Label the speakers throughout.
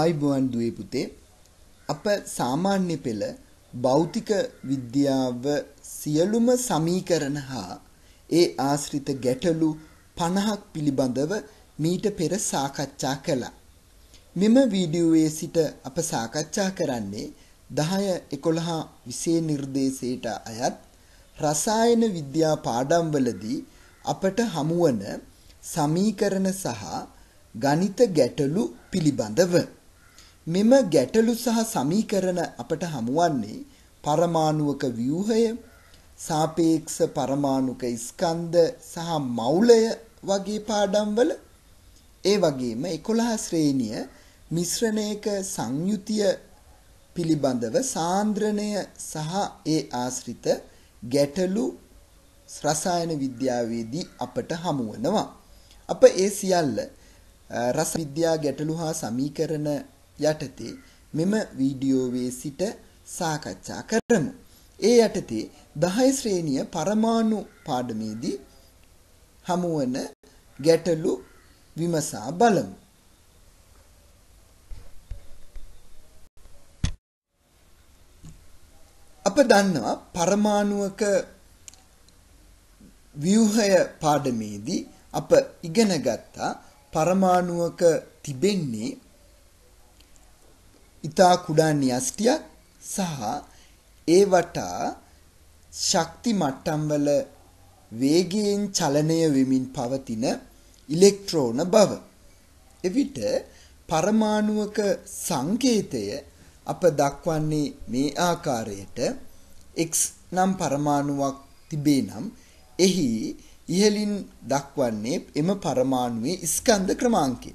Speaker 1: ආයිබෝන් දුවේ පුතේ අප සාමාන්‍ය පෙළ භෞතික විද්‍යාව සියලුම සමීකරණ හා ඒ ආශ්‍රිත ගැටලු 50ක් පිළිබඳව මීට පෙර සාකච්ඡා කළා. මෙම වීඩියෝවේ සිට අප සාකච්ඡා කරන්නේ 10 11 20 නිර්දේශයට අයත් රසායන විද්‍යා පාඩම්වලදී අපට හමුවන සමීකරණ සහ ගණිත ගැටලු පිළිබඳව මෙම ගැටලු සහ සමීකරණ අපට හමුවන්නේ පරමාණුක ව්‍යුහය සාපේක්ෂ පරමාණුක ස්කන්ධ සහ මෞලය වගේ පාඩම්වල ඒ වගේම 11 ශ්‍රේණිය මිශ්‍රණයක සංයුතිය පිළිබඳව සාන්ද්‍රණය සහ ඒ ආශ්‍රිත ගැටලු රසායන විද්‍යාවේදී අපට හමු වෙනවා. අප ඒ සියල්ල රස විද්‍යා ගැටලු හා සමීකරණ යටතේ මෙම වීඩියෝවේ සිට සාකච්ඡා කරමු. ඒ යටතේ 10 ශ්‍රේණිය පරමාණු පාඩමේදී හමුවන ගැටලු විමසා බලමු. අප දන්නවා පරමාණුක ව්‍යුහය පාඩමේදී අප ඉගෙන ගත්තා පරමාණුක තිබෙන්නේ ඊතා කුඩා න්‍යෂ්ටියක් සහ ඒ වටා ශක්ති මට්ටම්වල වේගයෙන් චලනය වෙමින් පවතින ඉලෙක්ට්‍රෝන බව. එවිට පරමාණුවක සංකේතය අප දක්වන්නේ මේ ආකාරයට x නම් පරමාණුවක් තිබේ නම් එහි ඉහලින් දක්වන්නේ එම පරමාණුවේ ස්කන්ධ ක්‍රමාංකය.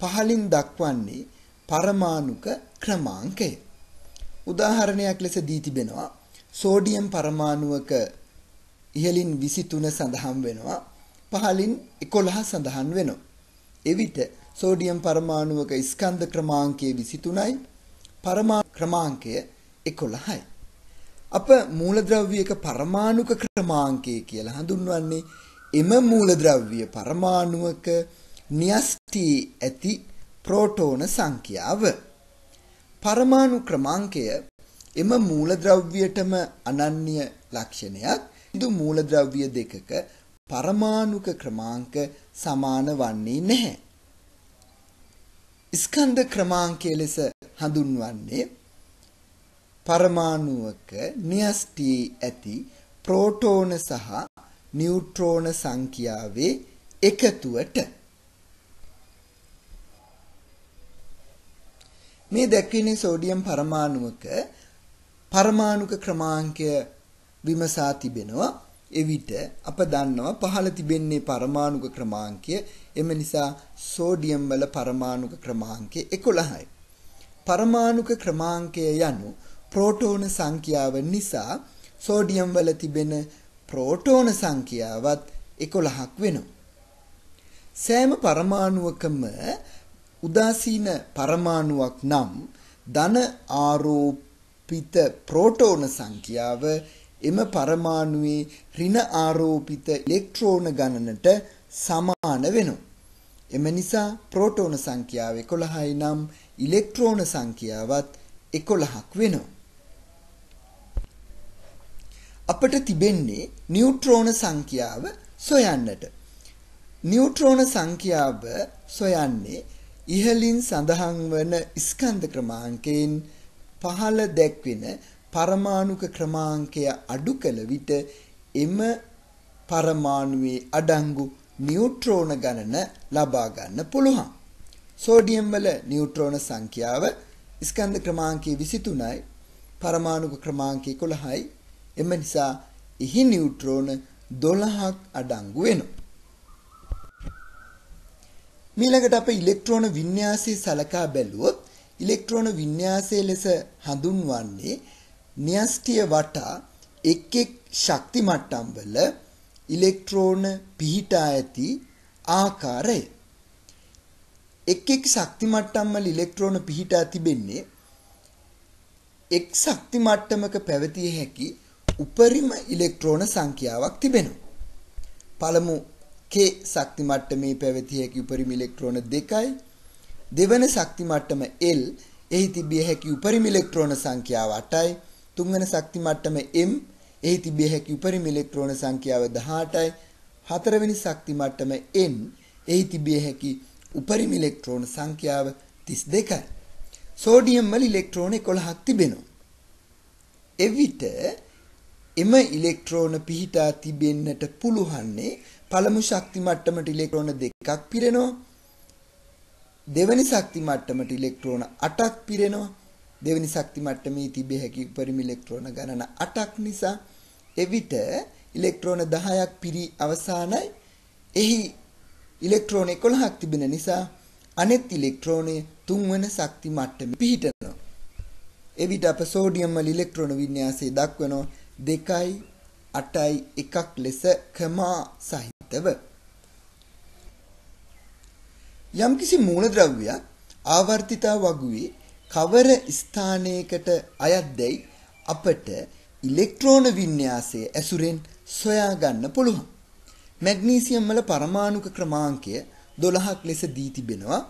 Speaker 1: පහලින් දක්වන්නේ පරමාණුක ක්‍රමාංකය. උදාහරණයක් ලෙස දී තිබෙනවා සෝඩියම් පරමාණුවක ඉහළින් 23 සඳහන් වෙනවා පහළින් 11 සඳහන් වෙනවා. එවිට සෝඩියම් පරමාණුවක ස්කන්ධ ක්‍රමාංකය 23යි පරමා ක්‍රමාංකය 11යි. අප මූලද්‍රව්‍යයක පරමාණුක ක්‍රමාංකය කියලා හඳුන්වන්නේ එම මූලද්‍රව්‍ය පරමාණුවක න්‍යෂ්ටි ඇති ප්‍රෝටෝන සංඛ්‍යාව. පරමාණු ක්‍රමාංකය එම මූලද්‍රව්‍යයටම අනන්‍ය ලක්ෂණයක්. දු මූලද්‍රව්‍ය දෙකක පරමාණුක ක්‍රමාංක සමාන වන්නේ නැහැ. ස්කන්ධ ක්‍රමාංකය ලෙස හඳුන්වන්නේ පරමාණුවක න්‍යෂ්ටි ඇති ප්‍රෝටෝන සහ නියුට්‍රෝන සංඛ්‍යාවේ එකතුවට මේ දැක්වෙන්නේ සෝඩියම් පරමාණුවක පරමාණුක ක්‍රමාංකය විමසා තිබෙනවා. එවිට අප දන්නවා පහළ තිබෙන්නේ පරමාණුක ක්‍රමාංකය. එම නිසා සෝඩියම් වල පරමාණුක ක්‍රමාංකය 11යි. පරමාණුක ක්‍රමාංකය යනු ප්‍රෝටෝන සංඛ්‍යාව නිසා සෝඩියම් වල තිබෙන ප්‍රෝටෝන සංඛ්‍යාවත් 11ක් වෙනවා. සෑම පරමාණුවකම උදාසීන පරමාණුවක් නම් ධන ආරෝපිත ප්‍රෝටෝන සංඛ්‍යාව එම පරමාණුවේ ඍණ ආරෝපිත ඉලෙක්ට්‍රෝන ගණනට සමාන වෙනවා. එම නිසා ප්‍රෝටෝන සංඛ්‍යාව 11යි නම් ඉලෙක්ට්‍රෝන සංඛ්‍යාවත් 11ක් වෙනවා. අපට තිබෙන්නේ නියුට්‍රෝන සංඛ්‍යාව සොයන්නට. නියුට්‍රෝන සංඛ්‍යාව සොයන්නේ ඉහලින් සඳහන් වන ස්කන්ධ ක්‍රමාංකයෙන් පහළ දැක්වෙන පරමාණුක ක්‍රමාංකය අඩු කළ විට එම පරමාණුවේ අඩංගු නියුට්‍රෝන ගණන ලබා ගන්න පුළුවන්. සෝඩියම් වල නියුට්‍රෝන සංඛ්‍යාව ස්කන්ධ ක්‍රමාංකයේ 23යි පරමාණුක ක්‍රමාංකයේ 11යි. එම නිසා එහි නියුට්‍රෝන 12ක් අඩංගු වෙනවා. මීළඟට අප ඉලෙක්ට්‍රෝන වින්‍යාසය සලකා බැලුවොත් ඉලෙක්ට්‍රෝන වින්‍යාසය ලෙස හඳුන්වන්නේ න්‍යෂ්ටිය වටා එක් එක් ශක්ති මට්ටම්වල ඉලෙක්ට්‍රෝන පිහිටා ඇති ආකාරය එක් එක් ශක්ති මට්ටම්වල ඉලෙක්ට්‍රෝන පිහිටා තිබෙන්නේ එක් ශක්ති මට්ටමක පැවතිය හැකි උපරිම ඉලෙක්ට්‍රෝන සංඛ්‍යාවක් තිබෙනවා. පළමු K ශක්ති මට්ටමේ පැවතිය හැකි උපරිම ඉලෙක්ට්‍රෝන 2යි දෙවන ශක්ති මට්ටම L එහි තිබිය හැකි උපරිම ඉලෙක්ට්‍රෝන සංඛ්‍යාව 8යි තුන්වන ශක්ති මට්ටම M එහි තිබිය හැකි උපරිම ඉලෙක්ට්‍රෝන සංඛ්‍යාව 18යි හතරවෙනි ශක්ති මට්ටම N එහි තිබිය හැකි උපරිම ඉලෙක්ට්‍රෝන සංඛ්‍යාව 32යි සෝඩියම් වල ඉලෙක්ට්‍රෝන 11ක් තිබෙනවා එවිට එම ඉලෙක්ට්‍රෝන පිහිටා තිබෙන්නට පුළුවන්නේ පළමු ශක්ති මට්ටමට ඉලෙක්ට්‍රෝන දෙකක් පිරෙනවා. දෙවැනි ශක්ති මට්ටමට ඉලෙක්ට්‍රෝන 8ක් පිරෙනවා. දෙවැනි ශක්ති මට්ටමේ තිබිය හැකි උපරිම ඉලෙක්ට්‍රෝන ගණන 8ක් නිසා එවිට ඉලෙක්ට්‍රෝන 10ක් පිරී අවසానයි. එහි ඉලෙක්ට්‍රෝන 11ක් තිබෙන නිසා අනෙත් ඉලෙක්ට්‍රෝනය තුන්වන ශක්ති මට්ටමේ පිහිටනවා. එවිට අප සෝඩියම් වල ඉලෙක්ට්‍රෝන වින්‍යාසය දක්වනවා 2යි 8යි 1ක් ලෙස කමා සහිත. ඇත්තව යම්කිසි මූලද්‍රව්‍යයක් ආවර්තිතා වගුවේ කවර ස්ථානයකට අයත්දැයි අපට ඉලෙක්ට්‍රෝන වින්‍යාසය ඇසුරෙන් සොයා ගන්න පුළුවන්. මැග්නීසියම් වල පරමාණුක ක්‍රමාංකය 12ක් ලෙස දී තිබෙනවා.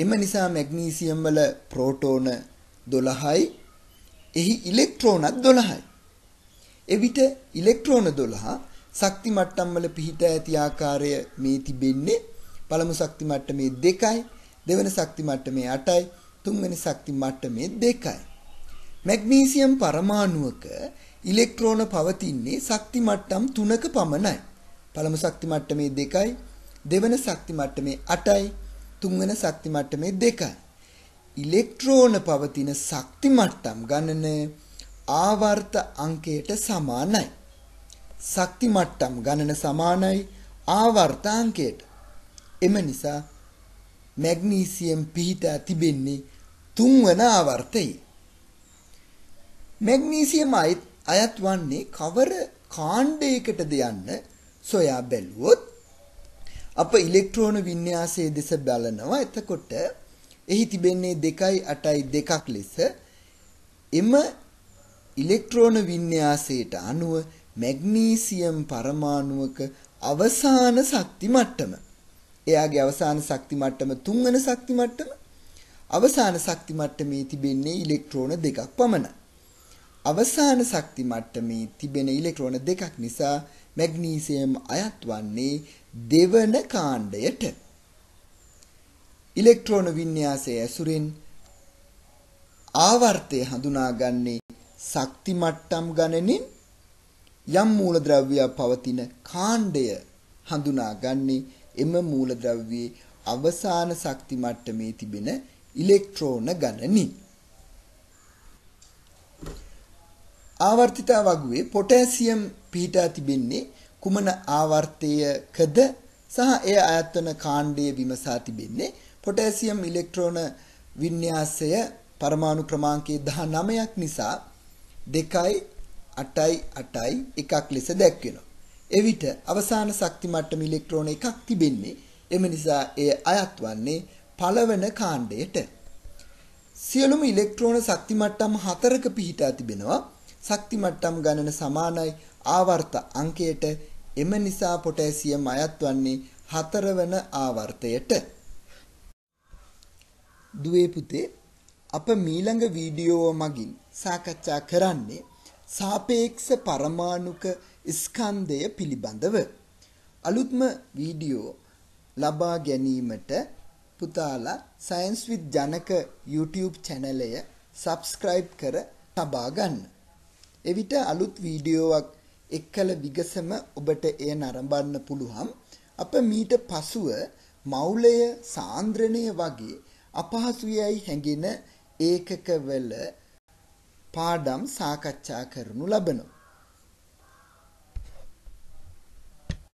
Speaker 1: එම නිසා මැග්නීසියම් වල ප්‍රෝටෝන 12යි එහි ඉලෙක්ට්‍රෝනත් 12යි. එවිට ඉලෙක්ට්‍රෝන 12 ශක්ති මට්ටම් වල පිහිට ඇති ආකාරය මේ තිබෙන්නේ පළමු ශක්ති මට්ටමේ 2යි දෙවන ශක්ති මට්ටමේ 8යි තුන්වෙනි ශක්ති මට්ටමේ 2යි මැග්නීසියම් පරමාණුවක ඉලෙක්ට්‍රෝන පවතින්නේ ශක්ති මට්ටම් 3ක පමණයි පළමු ශක්ති මට්ටමේ 2යි දෙවන ශක්ති මට්ටමේ 8යි තුන්වෙනි ශක්ති මට්ටමේ 2යි ඉලෙක්ට්‍රෝන පවතින ශක්ති මට්ටම් ගණන ආවර්ත අංකයට සමානයි ශක්ති මට්ටම් ගණන සමානයි ආවර්තාංකයට. එම නිසා මැග්නීසියම් පිහිටා තිබෙන්නේ තුන්වන ආවර්තයේ. මැග්නීසියම් අයත් වන්නේ කවර කාණ්ඩයකටද යන්න සොයා බැලුවොත් අප ඉලෙක්ට්‍රෝන වින්‍යාසයේ දෙස බලනවා. එතකොට එහි තිබෙන්නේ 2.82ක් ලෙස එම ඉලෙක්ට්‍රෝන වින්‍යාසයට අනුව මැග්නීසියම් පරමාණුවක අවසාන ශක්ති මට්ටම. එයාගේ අවසාන ශක්ති මට්ටම තුන්වන ශක්ති මට්ටම. අවසාන ශක්ති මට්ටමේ තිබෙන්නේ ඉලෙක්ට්‍රෝන දෙකක් පමණයි. අවසාන ශක්ති මට්ටමේ තිබෙන ඉලෙක්ට්‍රෝන දෙකක් නිසා මැග්නීසියම් අයත් වන්නේ දෙවන කාණ්ඩයට. ඉලෙක්ට්‍රෝන වින්‍යාසයේ ඇසුරෙන් ආවර්තය හඳුනාගන්නේ ශක්ති මට්ටම් ගණනින් යම් මූලද්‍රව්‍යයක් පවතින කාණ්ඩය හඳුනාගන්නේ එම මූලද්‍රව්‍යයේ අවසාන ශක්ති මට්ටමේ තිබෙන ඉලෙක්ට්‍රෝන ගණනි. ආවර්තිත වගුවේ පොටෑසියම් පිහිටා තිබෙන්නේ කුමන ආවර්තයකද සහ එය අයත් වන කාණ්ඩය විමසා තිබෙන්නේ පොටෑසියම් ඉලෙක්ට්‍රෝන වින්‍යාසය පරමාණු ක්‍රමාංකයේ 19ක් නිසා 2යි 8යි 8යි එකක් ලෙස දැක්වෙනවා. එවිට අවසාන ශක්ති මට්ටම ඉලෙක්ට්‍රෝන එකක් තිබෙන්නේ එම නිසා එය අයත් වන්නේ පළවන කාණ්ඩයට. සියලුම ඉලෙක්ට්‍රෝන ශක්ති මට්ටම් 4ක පිහිටා තිබෙනවා. ශක්ති මට්ටම් ගණන සමානයි ආවර්ත අංකයට. එම නිසා පොටෑසියම් අයත් වන්නේ හතරවන ආවර්තයට. දුවේ පුතේ අප මීළඟ වීඩියෝව මගින් සාකච්ඡා කරන්නේ සාපේක්ෂ පරමාණුක ස්කන්ධය පිළිබඳව අලුත්ම වීඩියෝ ලබා ගැනීමට පුතාලා සයන්ස් විත් ජනක YouTube චැනලය subscribe කර තබා ගන්න. එවිට අලුත් වීඩියෝවක් එක්කල විගසම ඔබට එය නරඹන්න පුළුවන්. අප මීට පසුව මෞලය සාන්ද්‍රණය වගේ අපහසුයයි හැඟෙන ඒකකවල පාඩම් සාකච්ඡා කරනු ලබනවා.